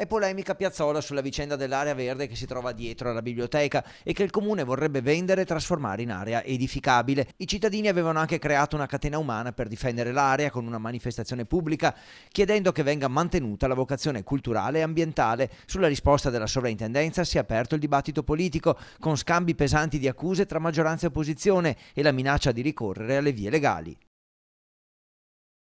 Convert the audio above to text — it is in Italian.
È polemica Piazzola sulla vicenda dell'area verde che si trova dietro alla biblioteca e che il comune vorrebbe vendere e trasformare in area edificabile. I cittadini avevano anche creato una catena umana per difendere l'area con una manifestazione pubblica chiedendo che venga mantenuta la vocazione culturale e ambientale. Sulla risposta della sovrintendenza si è aperto il dibattito politico con scambi pesanti di accuse tra maggioranza e opposizione e la minaccia di ricorrere alle vie legali.